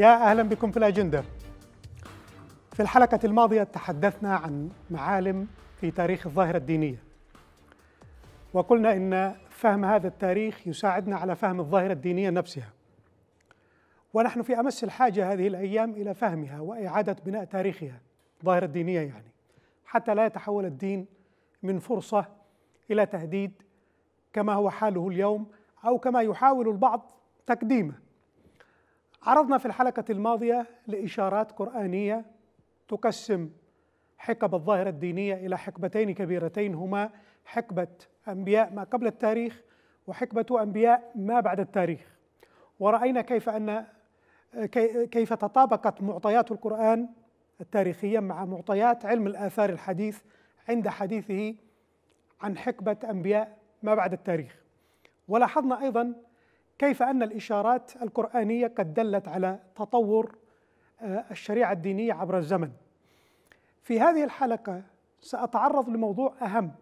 يا أهلا بكم في الأجندة في الحلقة الماضية تحدثنا عن معالم في تاريخ الظاهرة الدينية وقلنا إن فهم هذا التاريخ يساعدنا على فهم الظاهرة الدينية نفسها ونحن في أمس الحاجة هذه الأيام إلى فهمها وإعادة بناء تاريخها الظاهرة الدينية يعني حتى لا يتحول الدين من فرصة إلى تهديد كما هو حاله اليوم أو كما يحاول البعض تقديمه عرضنا في الحلقة الماضية لإشارات قرآنية تقسم حقب الظاهرة الدينية إلى حقبتين كبيرتين هما حقبة أنبياء ما قبل التاريخ وحقبة أنبياء ما بعد التاريخ ورأينا كيف أن كيف تطابقت معطيات القرآن التاريخية مع معطيات علم الآثار الحديث عند حديثه عن حقبة أنبياء ما بعد التاريخ ولاحظنا أيضا كيف أن الإشارات القرآنية قد دلت على تطور آه، الشريعة الدينية عبر الزمن في هذه الحلقة سأتعرض لموضوع أهم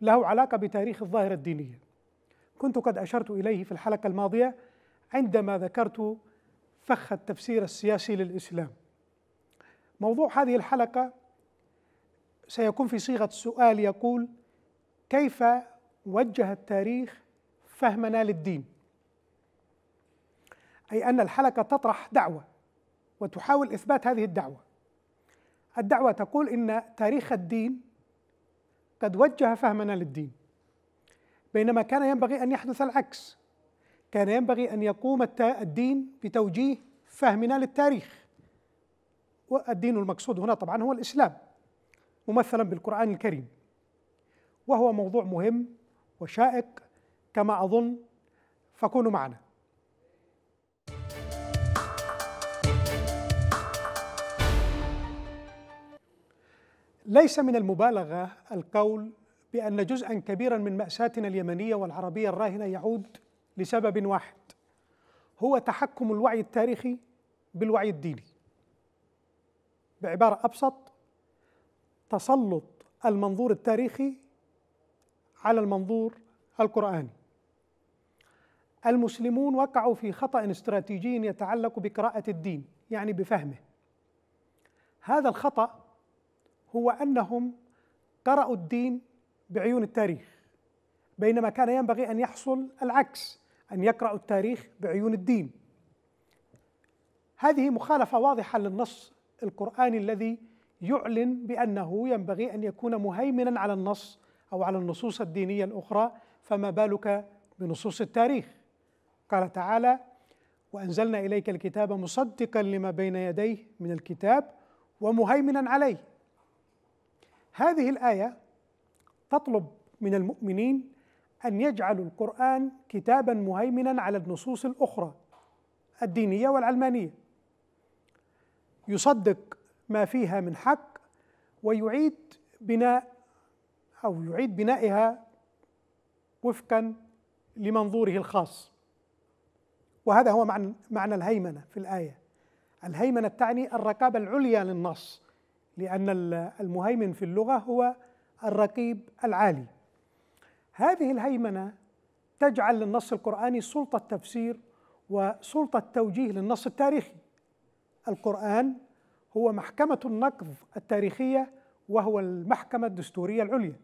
له علاقة بتاريخ الظاهرة الدينية كنت قد أشرت إليه في الحلقة الماضية عندما ذكرت فخ التفسير السياسي للإسلام موضوع هذه الحلقة سيكون في صيغة سؤال يقول كيف وجه التاريخ فهمنا للدين أي أن الحلقة تطرح دعوة وتحاول إثبات هذه الدعوة الدعوة تقول إن تاريخ الدين قد وجه فهمنا للدين بينما كان ينبغي أن يحدث العكس كان ينبغي أن يقوم الدين بتوجيه فهمنا للتاريخ والدين المقصود هنا طبعا هو الإسلام ممثلا بالقرآن الكريم وهو موضوع مهم وشائق كما أظن فكونوا معنا ليس من المبالغه القول بان جزءا كبيرا من ماساتنا اليمنيه والعربيه الراهنه يعود لسبب واحد هو تحكم الوعي التاريخي بالوعي الديني بعباره ابسط تسلط المنظور التاريخي على المنظور القراني المسلمون وقعوا في خطا استراتيجي يتعلق بقراءه الدين يعني بفهمه هذا الخطا هو انهم قرأوا الدين بعيون التاريخ بينما كان ينبغي ان يحصل العكس ان يقرأوا التاريخ بعيون الدين هذه مخالفه واضحه للنص القراني الذي يعلن بانه ينبغي ان يكون مهيمنا على النص او على النصوص الدينيه الاخرى فما بالك بنصوص التاريخ قال تعالى وانزلنا اليك الكتاب مصدقا لما بين يديه من الكتاب ومهيمنا عليه هذه الآية تطلب من المؤمنين أن يجعلوا القرآن كتابا مهيمنا على النصوص الأخرى الدينية والعلمانية يصدق ما فيها من حق ويعيد بناء أو يعيد بنائها وفقا لمنظوره الخاص وهذا هو معنى الهيمنة في الآية الهيمنة تعني الرقابة العليا للنص لأن المهيمن في اللغة هو الرقيب العالي هذه الهيمنة تجعل للنص القرآني سلطة تفسير وسلطة توجيه للنص التاريخي القرآن هو محكمة النقض التاريخية وهو المحكمة الدستورية العليا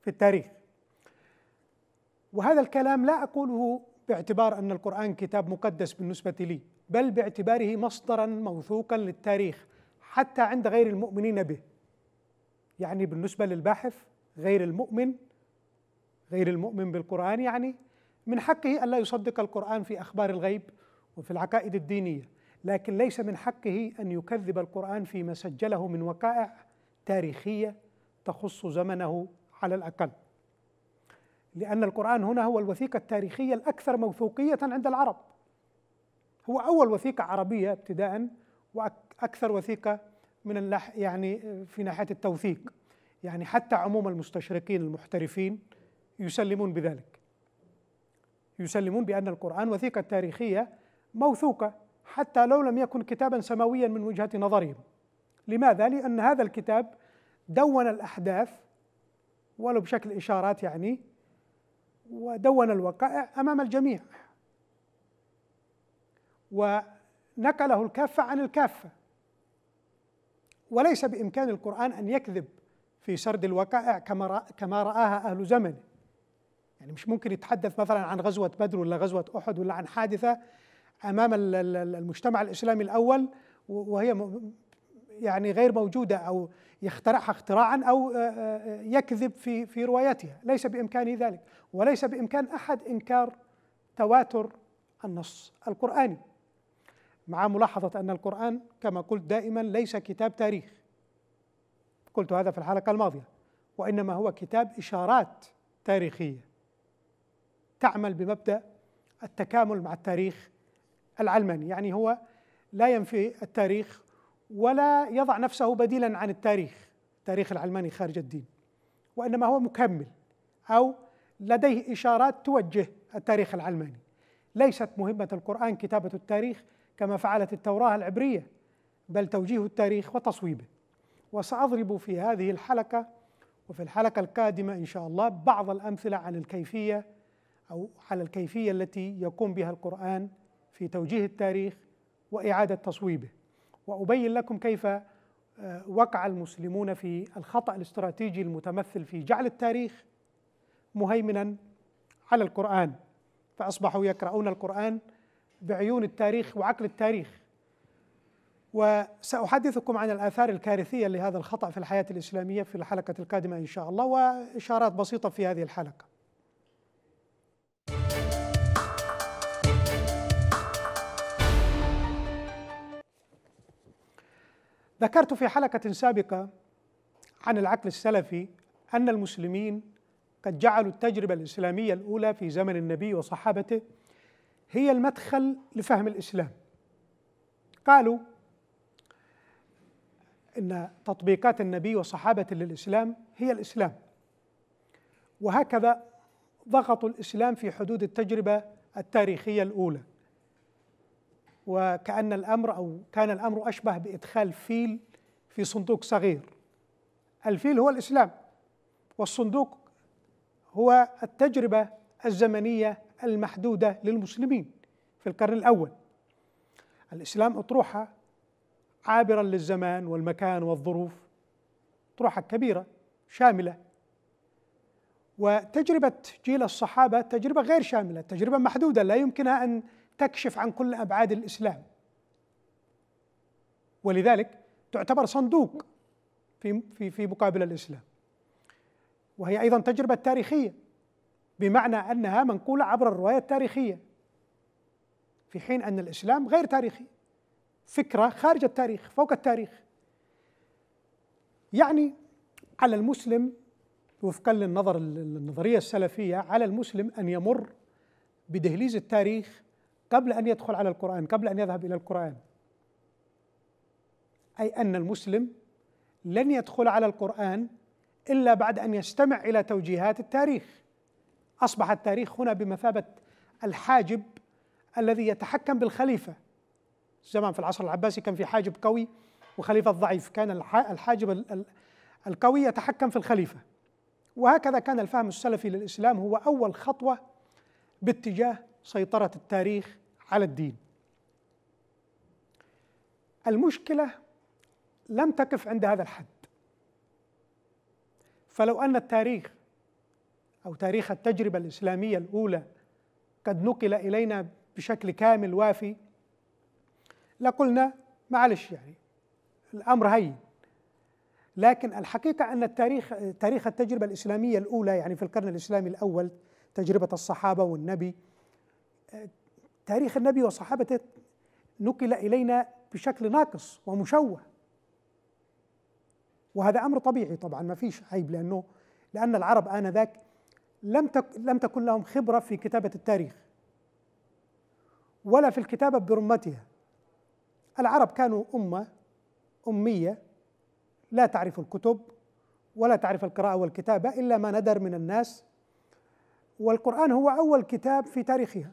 في التاريخ وهذا الكلام لا أقوله باعتبار أن القرآن كتاب مقدس بالنسبة لي بل باعتباره مصدرا موثوقا للتاريخ حتى عند غير المؤمنين به يعني بالنسبة للباحث غير المؤمن غير المؤمن بالقرآن يعني من حقه ألا يصدق القرآن في أخبار الغيب وفي العقائد الدينية لكن ليس من حقه أن يكذب القرآن فيما سجله من وقائع تاريخية تخص زمنه على الأقل لأن القرآن هنا هو الوثيقة التاريخية الأكثر موثوقية عند العرب هو أول وثيقة عربية ابتداء واكثر وثيقه من النح يعني في ناحيه التوثيق يعني حتى عموم المستشرقين المحترفين يسلمون بذلك يسلمون بان القران وثيقه تاريخيه موثوقه حتى لو لم يكن كتابا سماويا من وجهه نظرهم لماذا لان هذا الكتاب دون الاحداث ولو بشكل اشارات يعني ودون الوقائع امام الجميع و نقله الكافة عن الكافة وليس بإمكان القرآن أن يكذب في سرد الوقائع كما كما رآها أهل زمنه يعني مش ممكن يتحدث مثلا عن غزوة بدر ولا غزوة أحد ولا عن حادثة أمام المجتمع الإسلامي الأول وهي يعني غير موجودة أو يخترعها اختراعا أو يكذب في في روايتها ليس بإمكانه ذلك وليس بإمكان أحد إنكار تواتر النص القرآني مع ملاحظة أن القرآن كما قلت دائما ليس كتاب تاريخ قلت هذا في الحلقة الماضية وإنما هو كتاب إشارات تاريخية تعمل بمبدأ التكامل مع التاريخ العلماني يعني هو لا ينفي التاريخ ولا يضع نفسه بديلا عن التاريخ التاريخ العلماني خارج الدين وإنما هو مكمل أو لديه إشارات توجه التاريخ العلماني ليست مهمة القرآن كتابة التاريخ كما فعلت التوراة العبرية بل توجيه التاريخ وتصويبه وسأضرب في هذه الحلقة وفي الحلقة القادمة إن شاء الله بعض الأمثلة عن الكيفية أو على الكيفية التي يقوم بها القرآن في توجيه التاريخ وإعادة تصويبه وأبين لكم كيف آه، وقع المسلمون في الخطأ الاستراتيجي المتمثل في جعل التاريخ مهيمنا على القرآن فأصبحوا يقرؤون القرآن بعيون التاريخ وعقل التاريخ وساحدثكم عن الاثار الكارثيه لهذا الخطا في الحياه الاسلاميه في الحلقه القادمه ان شاء الله واشارات بسيطه في هذه الحلقه ذكرت في حلقه سابقه عن العقل السلفي ان المسلمين قد جعلوا التجربه الاسلاميه الاولى في زمن النبي وصحابته هي المدخل لفهم الاسلام قالوا ان تطبيقات النبي وصحابته للاسلام هي الاسلام وهكذا ضغطوا الاسلام في حدود التجربه التاريخيه الاولى وكأن الأمر أو كان الأمر أشبه بإدخال فيل في صندوق صغير الفيل هو الإسلام والصندوق هو التجربة الزمنية المحدودة للمسلمين في القرن الأول الإسلام أطروحة عابرا للزمان والمكان والظروف أطروحة كبيرة شاملة وتجربة جيل الصحابة تجربة غير شاملة تجربة محدودة لا يمكنها أن تكشف عن كل أبعاد الإسلام ولذلك تعتبر صندوق في في في مقابل الإسلام وهي أيضا تجربة تاريخية بمعنى انها منقوله عبر الروايه التاريخيه في حين ان الاسلام غير تاريخي فكره خارج التاريخ فوق التاريخ يعني على المسلم وفقا للنظر النظريه السلفيه على المسلم ان يمر بدهليز التاريخ قبل ان يدخل على القران قبل ان يذهب الى القران اي ان المسلم لن يدخل على القران الا بعد ان يستمع الى توجيهات التاريخ اصبح التاريخ هنا بمثابه الحاجب الذي يتحكم بالخليفه زمان في العصر العباسي كان في حاجب قوي وخليفه ضعيف كان الحاجب القوي يتحكم في الخليفه وهكذا كان الفهم السلفي للاسلام هو اول خطوه باتجاه سيطره التاريخ على الدين المشكله لم تقف عند هذا الحد فلو ان التاريخ أو تاريخ التجربة الإسلامية الأولى قد نقل إلينا بشكل كامل وافي لقلنا معلش يعني الأمر هين لكن الحقيقة أن التاريخ تاريخ التجربة الإسلامية الأولى يعني في القرن الإسلامي الأول تجربة الصحابة والنبي تاريخ النبي وصحابته نقل إلينا بشكل ناقص ومشوه وهذا أمر طبيعي طبعا ما فيش عيب لأنه لأن العرب آنذاك لم لم تكن لهم خبره في كتابه التاريخ ولا في الكتابه برمتها العرب كانوا امه اميه لا تعرف الكتب ولا تعرف القراءه والكتابه الا ما ندر من الناس والقران هو اول كتاب في تاريخها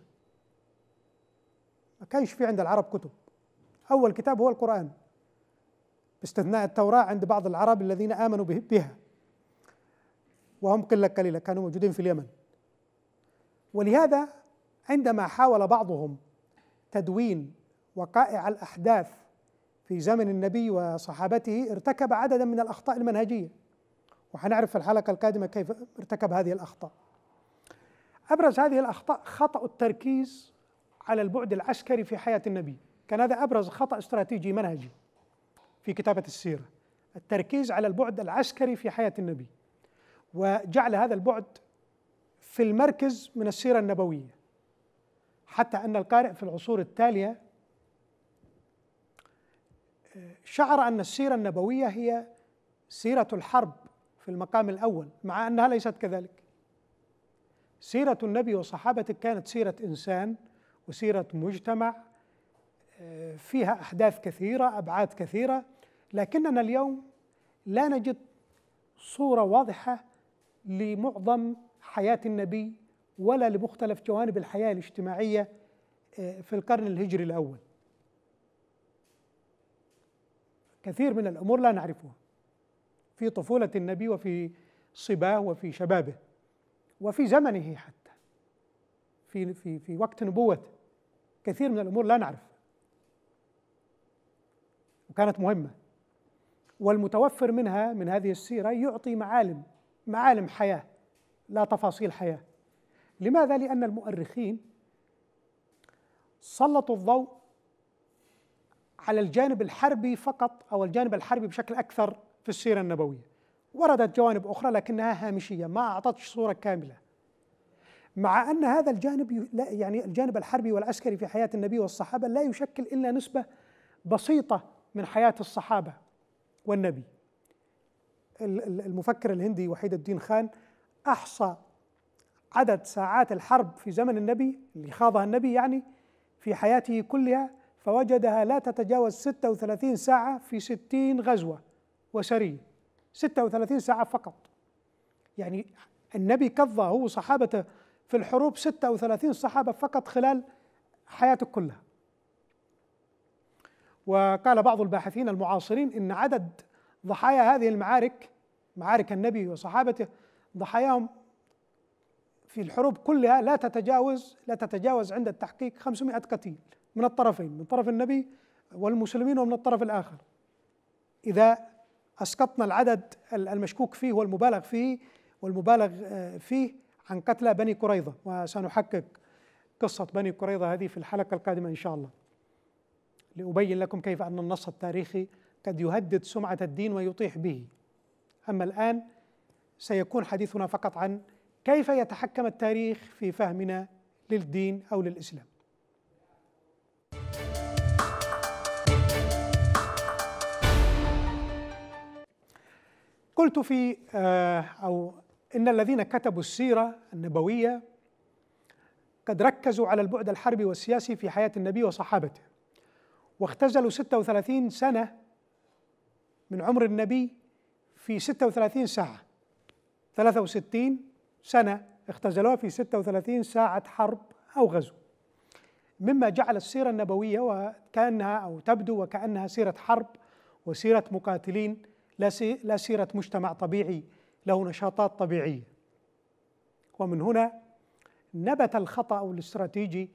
ما كانش في عند العرب كتب اول كتاب هو القران باستثناء التوراه عند بعض العرب الذين امنوا بها وهم قله قليله كانوا موجودين في اليمن ولهذا عندما حاول بعضهم تدوين وقائع الاحداث في زمن النبي وصحابته ارتكب عددا من الاخطاء المنهجيه وحنعرف في الحلقه القادمه كيف ارتكب هذه الاخطاء ابرز هذه الاخطاء خطا التركيز على البعد العسكري في حياه النبي كان هذا ابرز خطا استراتيجي منهجي في كتابه السيره التركيز على البعد العسكري في حياه النبي وجعل هذا البعد في المركز من السيره النبويه حتى ان القارئ في العصور التاليه شعر ان السيره النبويه هي سيره الحرب في المقام الاول مع انها ليست كذلك سيره النبي وصحابته كانت سيره انسان وسيره مجتمع فيها احداث كثيره ابعاد كثيره لكننا اليوم لا نجد صوره واضحه لمعظم حياة النبي ولا لمختلف جوانب الحياة الاجتماعية آه، في القرن الهجري الأول كثير من الأمور لا نعرفها في طفولة النبي وفي صباه وفي شبابه وفي زمنه حتى في في في وقت نبوته كثير من الامور لا نعرف وكانت مهمه والمتوفر منها من هذه السيره يعطي معالم معالم حياه لا تفاصيل حياه لماذا لان المؤرخين سلطوا الضوء على الجانب الحربي فقط او الجانب الحربي بشكل اكثر في السيره النبويه وردت جوانب اخرى لكنها هامشيه ما اعطتش صوره كامله مع ان هذا الجانب لا يعني الجانب الحربي والعسكري في حياه النبي والصحابه لا يشكل الا نسبه بسيطه من حياه الصحابه والنبي المفكر الهندي وحيد الدين خان احصى عدد ساعات الحرب في زمن النبي اللي خاضها النبي يعني في حياته كلها فوجدها لا تتجاوز 36 ساعة في 60 غزوة وسرية 36 ساعة فقط يعني النبي كظى هو صحابته في الحروب 36 صحابة فقط خلال حياته كلها وقال بعض الباحثين المعاصرين إن عدد ضحايا هذه المعارك معارك النبي وصحابته ضحاياهم في الحروب كلها لا تتجاوز لا تتجاوز عند التحقيق 500 قتيل من الطرفين من طرف النبي والمسلمين ومن الطرف الآخر إذا أسقطنا العدد المشكوك فيه والمبالغ فيه والمبالغ آه، فيه عن قتلى بني قريظة وسنحقق قصة بني قريظة هذه في الحلقة القادمة إن شاء الله لأبين لكم كيف أن النص التاريخي قد يهدد سمعة الدين ويطيح به أما الآن سيكون حديثنا فقط عن كيف يتحكم التاريخ في فهمنا للدين أو للإسلام قلت في آه، أو إن الذين كتبوا السيرة النبوية قد ركزوا على البعد الحربي والسياسي في حياة النبي وصحابته واختزلوا 36 سنة من عمر النبي في 36 ساعة 63 سنة اختزلوها في 36 ساعة حرب أو غزو مما جعل السيرة النبوية وكأنها أو تبدو وكأنها سيرة حرب وسيرة مقاتلين لا سيرة مجتمع طبيعي له نشاطات طبيعية ومن هنا نبت الخطأ الاستراتيجي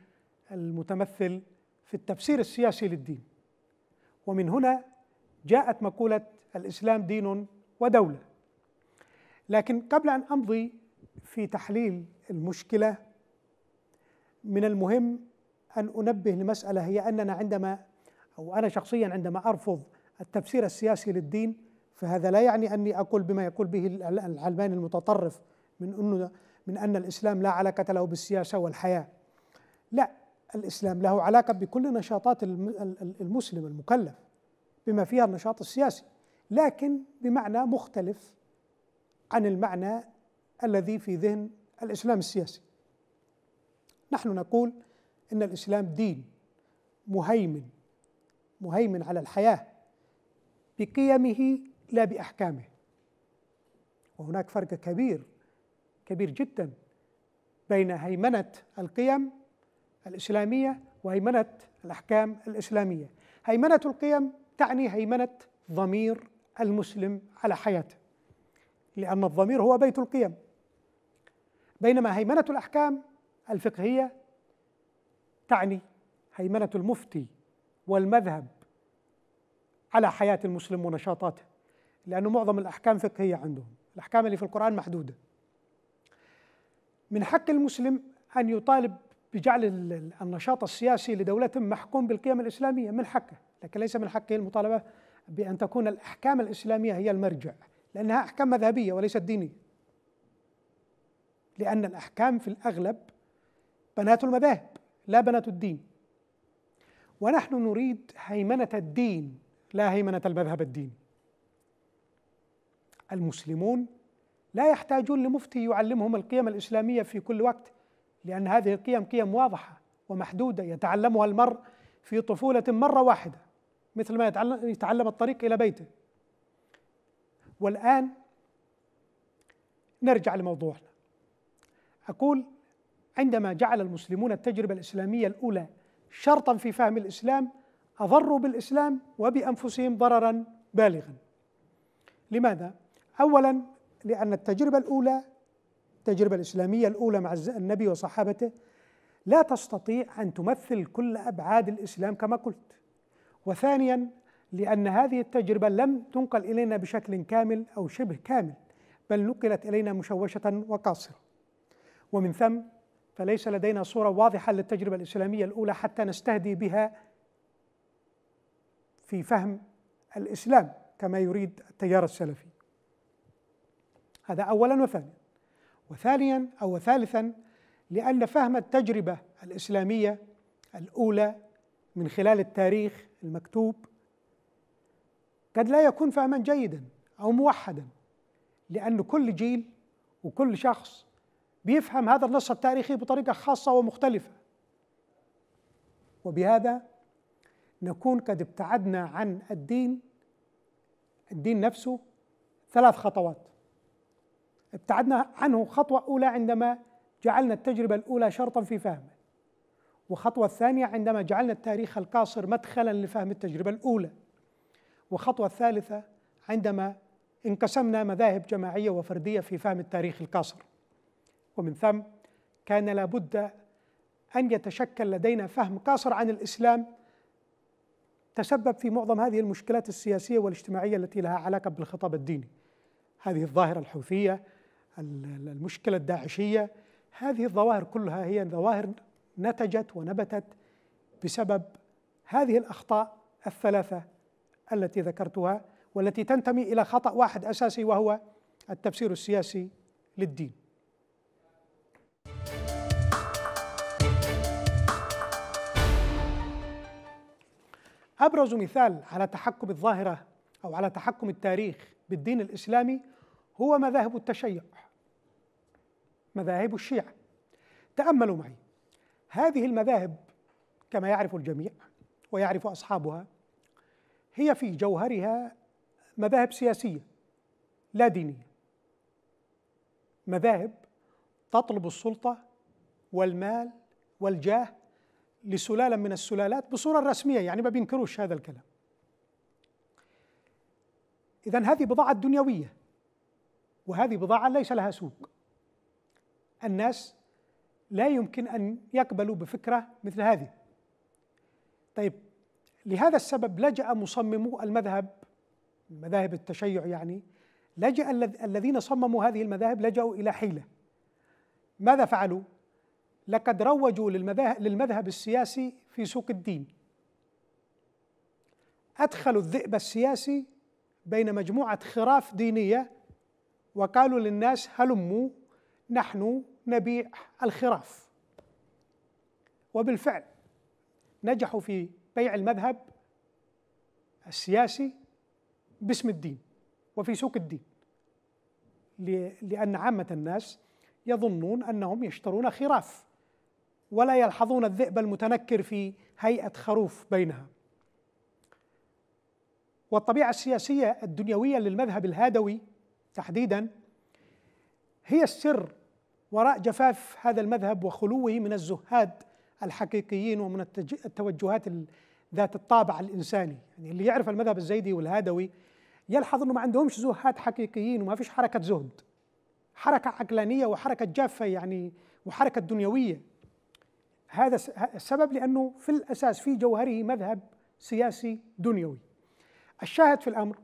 المتمثل في التفسير السياسي للدين ومن هنا جاءت مقولة الإسلام دين ودولة لكن قبل أن أمضي في تحليل المشكلة من المهم أن أنبه لمسألة هي أننا عندما أو أنا شخصيا عندما أرفض التفسير السياسي للدين فهذا لا يعني أني أقول بما يقول به العلماني المتطرف من أنه من أن الإسلام لا علاقة له بالسياسة والحياة لا الإسلام له علاقة بكل نشاطات المسلم المكلف بما فيها النشاط السياسي لكن بمعنى مختلف عن المعنى الذي في ذهن الاسلام السياسي نحن نقول ان الاسلام دين مهيمن مهيمن على الحياه بقيمه لا باحكامه وهناك فرق كبير كبير جدا بين هيمنه القيم الاسلاميه وهيمنه الاحكام الاسلاميه هيمنه القيم تعني هيمنه ضمير المسلم على حياته لان الضمير هو بيت القيم بينما هيمنه الاحكام الفقهيه تعني هيمنه المفتي والمذهب على حياه المسلم ونشاطاته لانه معظم الاحكام فقهيه عندهم الاحكام اللي في القران محدوده من حق المسلم ان يطالب بجعل النشاط السياسي لدولة محكوم بالقيم الإسلامية من حقه لكن ليس من حقه المطالبة بأن تكون الأحكام الإسلامية هي المرجع لأنها أحكام مذهبية وليست دينية لأن الأحكام في الأغلب بنات المذاهب لا بنات الدين ونحن نريد هيمنة الدين لا هيمنة المذهب الديني المسلمون لا يحتاجون لمفتي يعلمهم القيم الإسلامية في كل وقت لأن هذه القيم قيم واضحة ومحدودة يتعلمها المرء في طفولة مرة واحدة مثل ما يتعلم الطريق إلى بيته والآن نرجع لموضوعنا أقول عندما جعل المسلمون التجربة الإسلامية الأولى شرطا في فهم الإسلام أضروا بالإسلام وبأنفسهم ضررا بالغا لماذا؟ أولا لأن التجربة الأولى التجربة الإسلامية الأولى مع النبي وصحابته لا تستطيع أن تمثل كل أبعاد الإسلام كما قلت وثانيا لأن هذه التجربة لم تنقل إلينا بشكل كامل أو شبه كامل بل نقلت إلينا مشوشة وقاصرة ومن ثم فليس لدينا صورة واضحة للتجربة الإسلامية الأولى حتى نستهدي بها في فهم الإسلام كما يريد التيار السلفي هذا أولا وثانيا وثانيا أو ثالثا لأن فهم التجربة الإسلامية الأولى من خلال التاريخ المكتوب قد لا يكون فهما جيدا او موحدا لان كل جيل وكل شخص بيفهم هذا النص التاريخي بطريقه خاصه ومختلفه وبهذا نكون قد ابتعدنا عن الدين الدين نفسه ثلاث خطوات ابتعدنا عنه خطوه اولى عندما جعلنا التجربه الاولى شرطا في فهمه وخطوة الثانية عندما جعلنا التاريخ القاصر مدخلا لفهم التجربة الأولى وخطوة الثالثة عندما انقسمنا مذاهب جماعية وفردية في فهم التاريخ القاصر ومن ثم كان لابد أن يتشكل لدينا فهم قاصر عن الإسلام تسبب في معظم هذه المشكلات السياسية والاجتماعية التي لها علاقة بالخطاب الديني هذه الظاهرة الحوثية المشكلة الداعشية هذه الظواهر كلها هي ظواهر نتجت ونبتت بسبب هذه الاخطاء الثلاثه التي ذكرتها والتي تنتمي الى خطا واحد اساسي وهو التفسير السياسي للدين ابرز مثال على تحكم الظاهره او على تحكم التاريخ بالدين الاسلامي هو مذاهب التشيع مذاهب الشيعه تاملوا معي هذه المذاهب كما يعرف الجميع ويعرف اصحابها هي في جوهرها مذاهب سياسيه لا دينيه مذاهب تطلب السلطه والمال والجاه لسلاله من السلالات بصوره رسميه يعني ما بينكروش هذا الكلام اذا هذه بضاعه دنيويه وهذه بضاعه ليس لها سوق الناس لا يمكن ان يقبلوا بفكره مثل هذه. طيب لهذا السبب لجا مصممو المذهب مذاهب التشيع يعني لجا الذين صمموا هذه المذاهب لجاوا الى حيله. ماذا فعلوا؟ لقد روجوا للمذهب السياسي في سوق الدين. ادخلوا الذئب السياسي بين مجموعه خراف دينيه وقالوا للناس هلموا نحن نبيع الخراف وبالفعل نجحوا في بيع المذهب السياسي باسم الدين وفي سوق الدين لأن عامة الناس يظنون أنهم يشترون خراف ولا يلحظون الذئب المتنكر في هيئة خروف بينها والطبيعة السياسية الدنيوية للمذهب الهادوي تحديدا هي السر وراء جفاف هذا المذهب وخلوه من الزهاد الحقيقيين ومن التوجهات ذات الطابع الانساني، يعني اللي يعرف المذهب الزيدي والهادوي يلحظ انه ما عندهمش زهاد حقيقيين وما فيش حركه زهد. حركه عقلانيه وحركه جافه يعني وحركه دنيويه. هذا السبب لانه في الاساس في جوهره مذهب سياسي دنيوي. الشاهد في الامر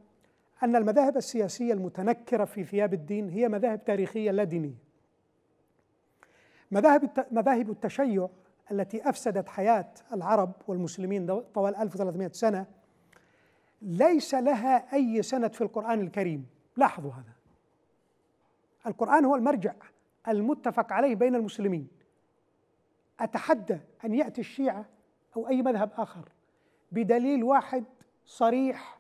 ان المذاهب السياسيه المتنكره في ثياب الدين هي مذاهب تاريخيه لا دينيه. مذاهب مذاهب التشيع التي افسدت حياه العرب والمسلمين طوال 1300 سنه ليس لها اي سند في القران الكريم لاحظوا هذا القران هو المرجع المتفق عليه بين المسلمين اتحدى ان ياتي الشيعه او اي مذهب اخر بدليل واحد صريح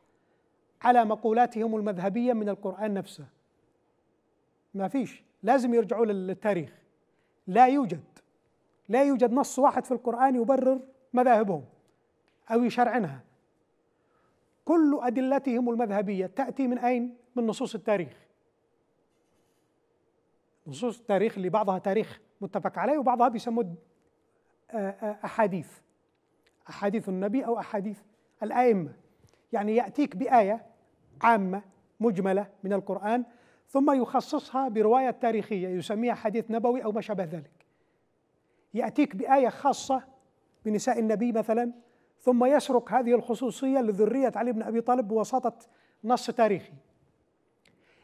على مقولاتهم المذهبيه من القران نفسه ما فيش لازم يرجعوا للتاريخ لا يوجد لا يوجد نص واحد في القرآن يبرر مذاهبهم أو يشرعنها كل أدلتهم المذهبية تأتي من أين؟ من نصوص التاريخ نصوص التاريخ اللي بعضها تاريخ متفق عليه وبعضها بيسموه أحاديث أحاديث النبي أو أحاديث الأئمة يعني يأتيك بآية عامة مجملة من القرآن ثم يخصصها بروايه تاريخيه يسميها حديث نبوي او ما شابه ذلك ياتيك بايه خاصه بنساء النبي مثلا ثم يسرق هذه الخصوصيه لذريه علي بن ابي طالب بوساطة نص تاريخي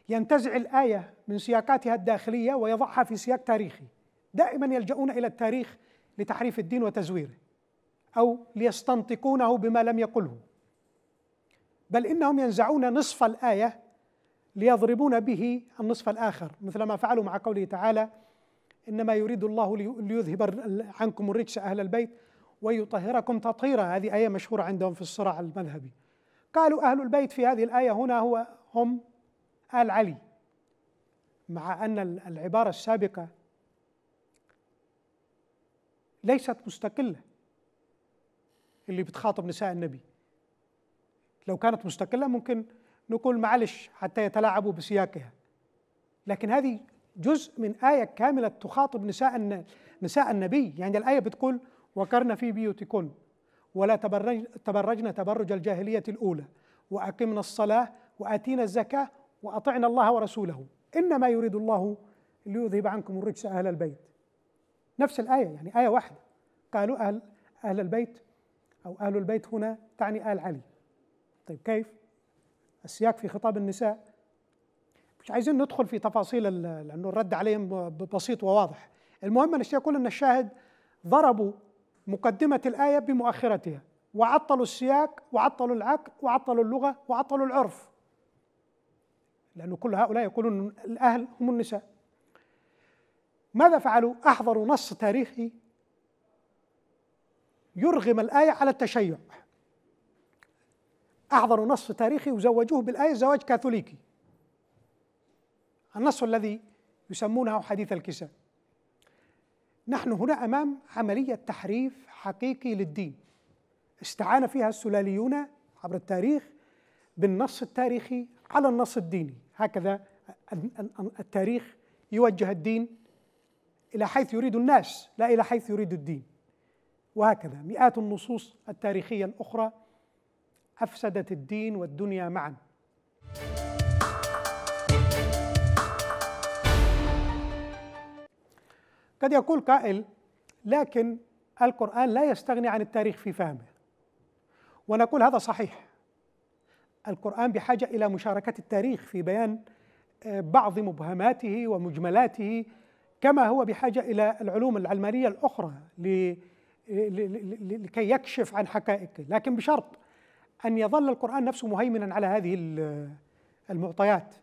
ينتزع الايه من سياقاتها الداخليه ويضعها في سياق تاريخي دائما يلجؤون الى التاريخ لتحريف الدين وتزويره او ليستنطقونه بما لم يقله بل انهم ينزعون نصف الايه ليضربون به النصف الآخر مثل ما فعلوا مع قوله تعالى إنما يريد الله ليذهب عنكم الرجس أهل البيت ويطهركم تطهيرا هذه آية مشهورة عندهم في الصراع المذهبي قالوا أهل البيت في هذه الآية هنا هو هم آل علي مع أن العبارة السابقة ليست مستقلة اللي بتخاطب نساء النبي لو كانت مستقلة ممكن نقول معلش حتى يتلاعبوا بسياقها لكن هذه جزء من آية كاملة تخاطب نساء نساء النبي يعني الآية بتقول وقرن في بيوتكن ولا تبرجن تبرج الجاهلية الأولى وأقمنا الصلاة وآتينا الزكاة وأطعنا الله ورسوله إنما يريد الله ليذهب عنكم الرجس أهل البيت نفس الآية يعني آية واحدة قالوا أهل أهل البيت أو أهل البيت هنا تعني آل علي طيب كيف؟ السياق في خطاب النساء مش عايزين ندخل في تفاصيل لانه الرد عليهم بسيط وواضح المهم انا اقول ان الشاهد ضربوا مقدمه الايه بمؤخرتها وعطلوا السياق وعطلوا العقل وعطلوا اللغه وعطلوا العرف لانه كل هؤلاء يقولون الاهل هم النساء ماذا فعلوا احضروا نص تاريخي يرغم الايه على التشيع أحضروا نص تاريخي وزوجوه بالآية زواج كاثوليكي النص الذي يسمونه حديث الكساء نحن هنا أمام عملية تحريف حقيقي للدين استعان فيها السلاليون عبر التاريخ بالنص التاريخي على النص الديني هكذا التاريخ يوجه الدين إلى حيث يريد الناس لا إلى حيث يريد الدين وهكذا مئات النصوص التاريخية الأخرى افسدت الدين والدنيا معا قد يقول قائل لكن القرآن لا يستغني عن التاريخ في فهمه ونقول هذا صحيح القرآن بحاجة إلى مشاركة التاريخ في بيان آه، بعض مبهماته ومجملاته كما هو بحاجة إلى العلوم العلمانية الأخرى لكي يكشف عن حقائقه لكن بشرط أن يظل القرآن نفسه مهيمنا على هذه المعطيات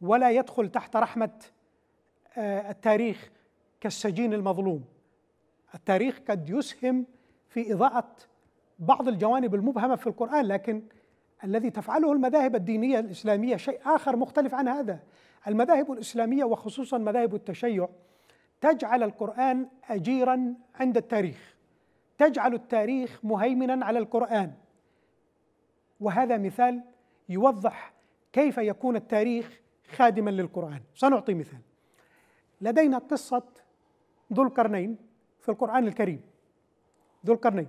ولا يدخل تحت رحمة آه، التاريخ كالسجين المظلوم التاريخ قد يسهم في إضاءة بعض الجوانب المبهمة في القرآن لكن الذي تفعله المذاهب الدينية الإسلامية شيء آخر مختلف عن هذا المذاهب الإسلامية وخصوصا مذاهب التشيع تجعل القرآن أجيرا عند التاريخ تجعل التاريخ مهيمنا على القرآن وهذا مثال يوضح كيف يكون التاريخ خادما للقرآن سنعطي مثال لدينا قصة ذو القرنين في القرآن الكريم ذو القرنين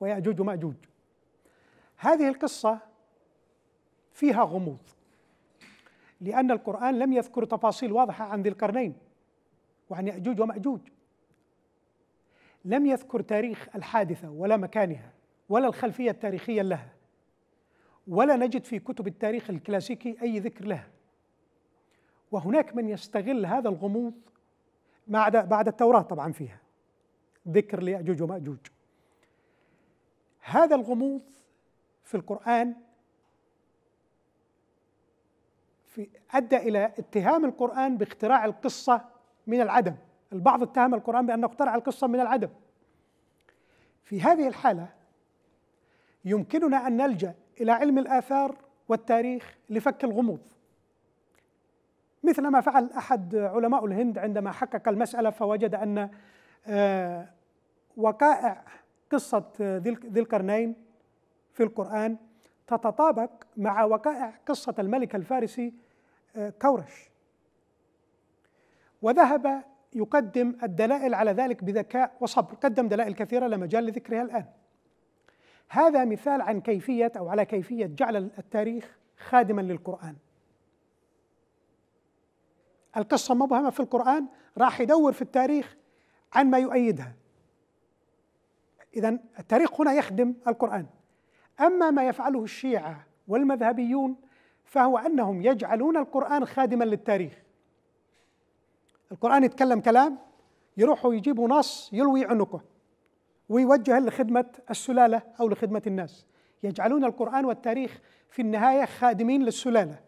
ويأجوج ومأجوج هذه القصة فيها غموض لأن القرآن لم يذكر تفاصيل واضحة عن ذي القرنين وعن يأجوج ومأجوج لم يذكر تاريخ الحادثة ولا مكانها ولا الخلفية التاريخية لها ولا نجد في كتب التاريخ الكلاسيكي أي ذكر لها وهناك من يستغل هذا الغموض بعد بعد التوراة طبعا فيها ذكر ليأجوج ومأجوج هذا الغموض في القرآن في أدى إلى اتهام القرآن باختراع القصة من العدم البعض اتهم القرآن بأنه اخترع القصة من العدم في هذه الحالة يمكننا أن نلجأ الى علم الاثار والتاريخ لفك الغموض مثل ما فعل احد علماء الهند عندما حقق المساله فوجد ان آه، وقائع قصه آه، ذي القرنين في القران تتطابق مع وقائع قصه الملك الفارسي آه، كورش وذهب يقدم الدلائل على ذلك بذكاء وصبر قدم دلائل كثيره لا مجال لذكرها الان هذا مثال عن كيفية أو على كيفية جعل التاريخ خادما للقرآن القصة مبهمة في القرآن راح يدور في التاريخ عن ما يؤيدها إذا التاريخ هنا يخدم القرآن أما ما يفعله الشيعة والمذهبيون فهو أنهم يجعلون القرآن خادما للتاريخ القرآن يتكلم كلام يروحوا يجيبوا نص يلوي عنقه ويوجه لخدمة السلالة أو لخدمة الناس يجعلون القرآن والتاريخ في النهاية خادمين للسلالة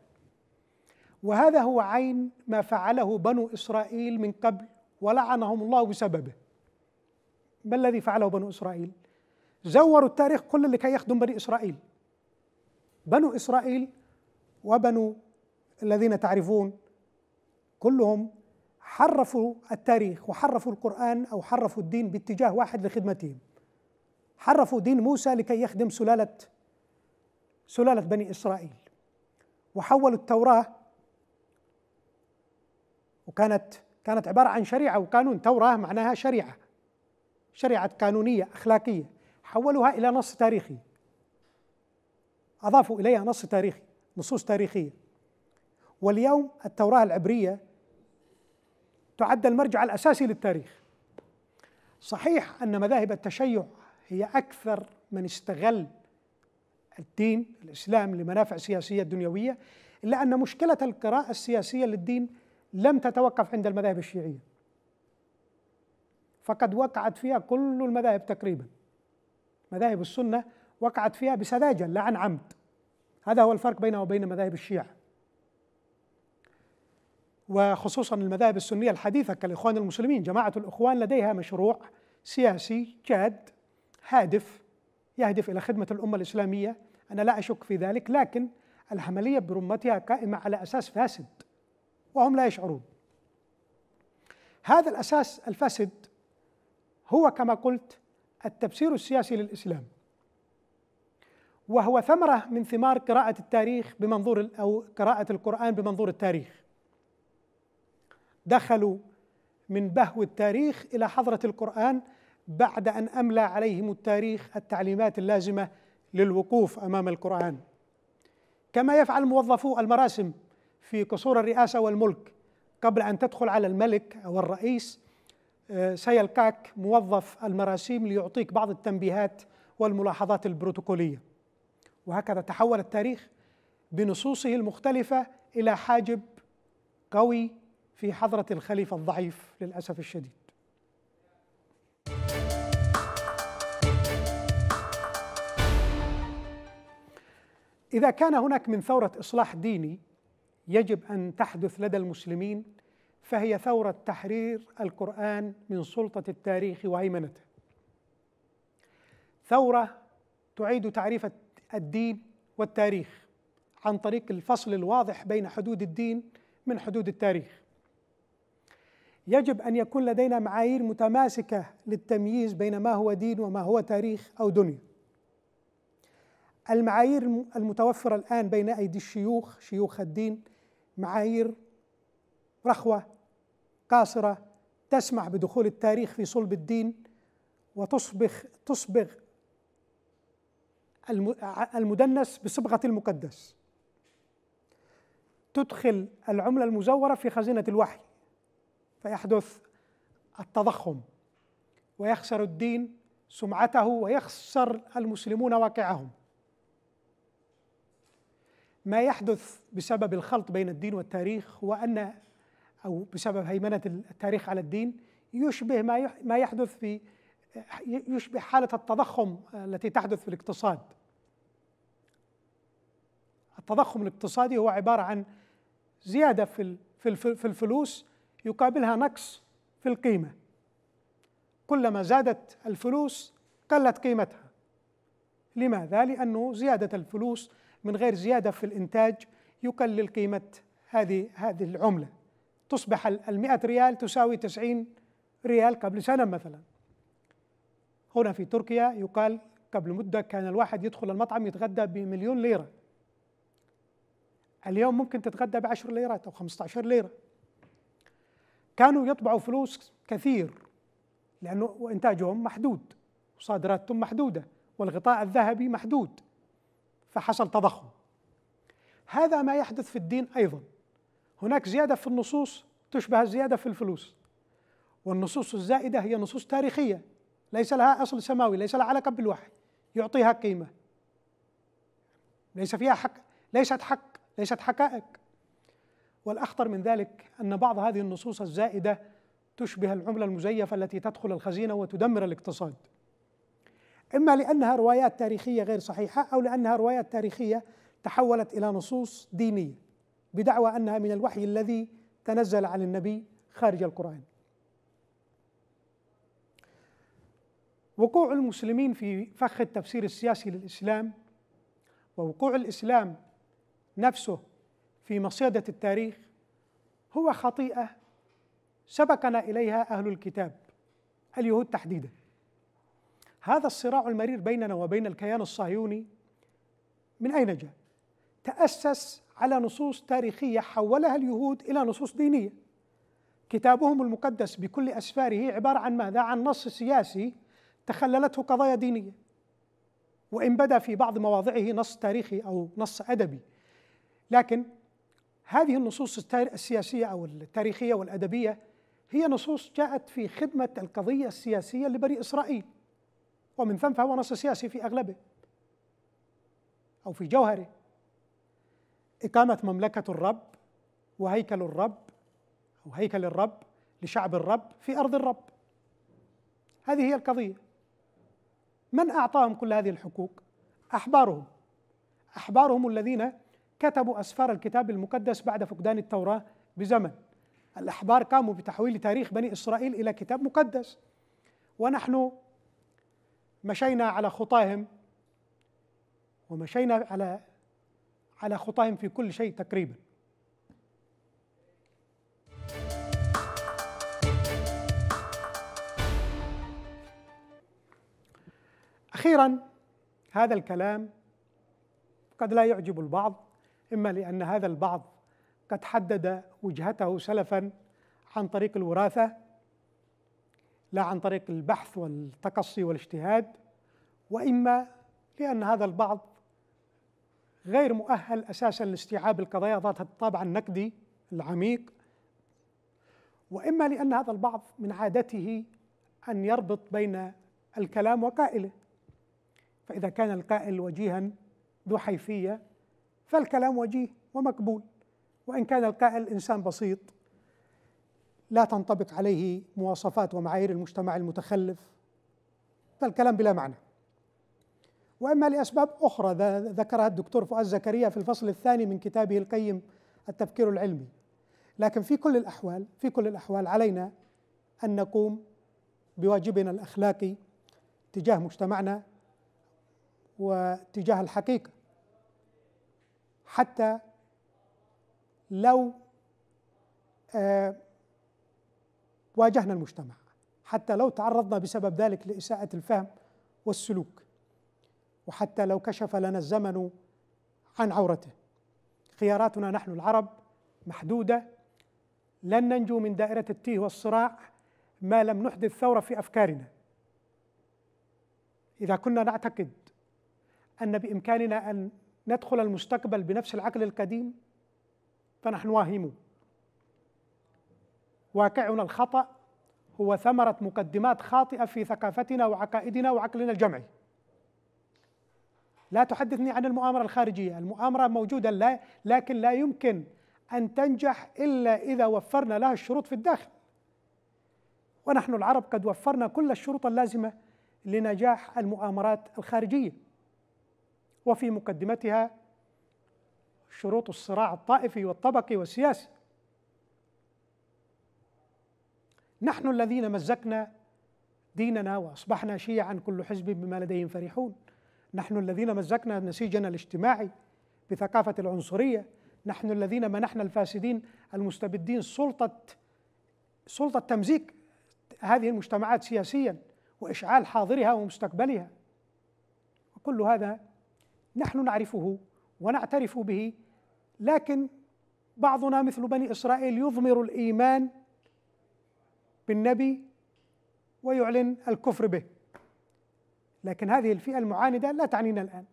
وهذا هو عين ما فعله بنو إسرائيل من قبل ولعنهم الله بسببه ما الذي فعله بنو إسرائيل؟ زوروا التاريخ كله لكي يخدم بني إسرائيل بنو إسرائيل وبنو الذين تعرفون كلهم حرفوا التاريخ وحرفوا القرآن أو حرفوا الدين باتجاه واحد لخدمتهم حرفوا دين موسى لكي يخدم سلالة سلالة بني إسرائيل وحولوا التوراة وكانت كانت عبارة عن شريعة وقانون توراة معناها شريعة شريعة قانونية أخلاقية حولوها إلى نص تاريخي أضافوا إليها نص تاريخي نصوص تاريخية واليوم التوراة العبرية تعد المرجع الاساسي للتاريخ. صحيح ان مذاهب التشيع هي اكثر من استغل الدين الاسلام لمنافع سياسيه دنيويه الا ان مشكله القراءه السياسيه للدين لم تتوقف عند المذاهب الشيعيه. فقد وقعت فيها كل المذاهب تقريبا. مذاهب السنه وقعت فيها بسذاجه لا عن عمد. هذا هو الفرق بينها وبين مذاهب الشيعه. وخصوصا المذاهب السنية الحديثة كالإخوان المسلمين جماعة الإخوان لديها مشروع سياسي جاد هادف يهدف إلى خدمة الأمة الإسلامية أنا لا أشك في ذلك لكن العملية برمتها قائمة على أساس فاسد وهم لا يشعرون هذا الأساس الفاسد هو كما قلت التفسير السياسي للإسلام وهو ثمرة من ثمار قراءة التاريخ بمنظور أو قراءة القرآن بمنظور التاريخ دخلوا من بهو التاريخ الى حضره القران بعد ان املى عليهم التاريخ التعليمات اللازمه للوقوف امام القران كما يفعل موظفو المراسم في قصور الرئاسه والملك قبل ان تدخل على الملك او الرئيس آه، سيلقاك موظف المراسيم ليعطيك بعض التنبيهات والملاحظات البروتوكوليه وهكذا تحول التاريخ بنصوصه المختلفه الى حاجب قوي في حضرة الخليفة الضعيف للأسف الشديد إذا كان هناك من ثورة إصلاح ديني يجب أن تحدث لدى المسلمين فهي ثورة تحرير القرآن من سلطة التاريخ وهيمنته. ثورة تعيد تعريف الدين والتاريخ عن طريق الفصل الواضح بين حدود الدين من حدود التاريخ. يجب ان يكون لدينا معايير متماسكه للتمييز بين ما هو دين وما هو تاريخ او دنيا. المعايير المتوفره الان بين ايدي الشيوخ شيوخ الدين معايير رخوه قاصره تسمح بدخول التاريخ في صلب الدين وتصبغ تصبغ المدنس بصبغه المقدس. تدخل العمله المزوره في خزينه الوحي فيحدث التضخم ويخسر الدين سمعته ويخسر المسلمون واقعهم ما يحدث بسبب الخلط بين الدين والتاريخ هو ان او بسبب هيمنه التاريخ على الدين يشبه ما ما يحدث في يشبه حاله التضخم التي تحدث في الاقتصاد. التضخم الاقتصادي هو عباره عن زياده في في الفلوس يقابلها نقص في القيمة كلما زادت الفلوس قلت قيمتها لماذا؟ لأنه زيادة الفلوس من غير زيادة في الإنتاج يقلل قيمة هذه هذه العملة تصبح المئة ريال تساوي تسعين ريال قبل سنة مثلا هنا في تركيا يقال قبل مدة كان الواحد يدخل المطعم يتغدى بمليون ليرة اليوم ممكن تتغدى بعشر ليرات أو خمسة عشر ليرة كانوا يطبعوا فلوس كثير لأنه انتاجهم محدود وصادراتهم محدودة والغطاء الذهبي محدود فحصل تضخم هذا ما يحدث في الدين أيضا هناك زيادة في النصوص تشبه الزيادة في الفلوس والنصوص الزائدة هي نصوص تاريخية ليس لها أصل سماوي ليس لها علاقة بالوحي يعطيها قيمة ليس فيها حق ليست حق ليست حقائق والأخطر من ذلك أن بعض هذه النصوص الزائدة تشبه العملة المزيفة التي تدخل الخزينة وتدمر الاقتصاد إما لأنها روايات تاريخية غير صحيحة أو لأنها روايات تاريخية تحولت إلى نصوص دينية بدعوى أنها من الوحي الذي تنزل عن النبي خارج القرآن وقوع المسلمين في فخ التفسير السياسي للإسلام ووقوع الإسلام نفسه في مصيدة التاريخ هو خطيئة سبقنا إليها أهل الكتاب اليهود تحديدا هذا الصراع المرير بيننا وبين الكيان الصهيوني من أين جاء؟ تأسس على نصوص تاريخية حولها اليهود إلى نصوص دينية كتابهم المقدس بكل أسفاره عبارة عن ماذا؟ عن نص سياسي تخللته قضايا دينية وإن بدا في بعض مواضعه نص تاريخي أو نص أدبي لكن هذه النصوص السياسية أو التاريخية والأدبية هي نصوص جاءت في خدمة القضية السياسية لبني إسرائيل ومن ثم فهو نص سياسي في أغلبه أو في جوهره إقامة مملكة الرب وهيكل الرب أو هيكل الرب لشعب الرب في أرض الرب هذه هي القضية من أعطاهم كل هذه الحقوق؟ أحبارهم أحبارهم الذين كتبوا أسفار الكتاب المقدس بعد فقدان التوراة بزمن الأحبار قاموا بتحويل تاريخ بني إسرائيل إلى كتاب مقدس ونحن مشينا على خطاهم ومشينا على على خطاهم في كل شيء تقريبا اخيرا هذا الكلام قد لا يعجب البعض إما لأن هذا البعض قد حدد وجهته سلفا عن طريق الوراثة لا عن طريق البحث والتقصي والاجتهاد وإما لأن هذا البعض غير مؤهل أساسا لاستيعاب القضايا ذات الطابع النقدي العميق واما لان هذا البعض من عادته ان يربط بين الكلام وقائله فاذا كان القائل وجيها ذو حيفيه فالكلام وجيه ومقبول وإن كان القائل إنسان بسيط لا تنطبق عليه مواصفات ومعايير المجتمع المتخلف فالكلام بلا معنى وإما لأسباب أخرى ذكرها الدكتور فؤاد زكريا في الفصل الثاني من كتابه القيم التفكير العلمي لكن في كل الأحوال في كل الأحوال علينا أن نقوم بواجبنا الأخلاقي تجاه مجتمعنا وتجاه الحقيقة حتى لو آه، واجهنا المجتمع حتى لو تعرضنا بسبب ذلك لإساءة الفهم والسلوك وحتى لو كشف لنا الزمن عن عورته خياراتنا نحن العرب محدودة لن ننجو من دائرة التيه والصراع ما لم نحدث ثورة في أفكارنا إذا كنا نعتقد أن بإمكاننا أن ندخل المستقبل بنفس العقل القديم فنحن واهمون واقعنا الخطأ هو ثمرة مقدمات خاطئة في ثقافتنا وعقائدنا وعقلنا الجمعي لا تحدثني عن المؤامرة الخارجية المؤامرة موجودة لا لكن لا يمكن أن تنجح إلا إذا وفرنا لها الشروط في الداخل ونحن العرب قد وفرنا كل الشروط اللازمة لنجاح المؤامرات الخارجية وفي مقدمتها شروط الصراع الطائفي والطبقي والسياسي نحن الذين مزقنا ديننا واصبحنا شيعا كل حزب بما لديهم فرحون نحن الذين مزقنا نسيجنا الاجتماعي بثقافه العنصريه نحن الذين منحنا الفاسدين المستبدين سلطه سلطه تمزيق هذه المجتمعات سياسيا واشعال حاضرها ومستقبلها وكل هذا نحن نعرفه ونعترف به لكن بعضنا مثل بني اسرائيل يضمر الايمان بالنبي ويعلن الكفر به لكن هذه الفئه المعانده لا تعنينا الان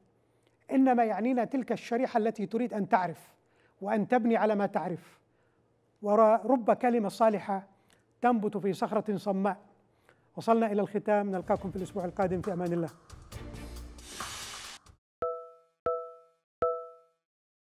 انما يعنينا تلك الشريحه التي تريد ان تعرف وان تبني على ما تعرف ورب كلمه صالحه تنبت في صخره صماء وصلنا الى الختام نلقاكم في الاسبوع القادم في امان الله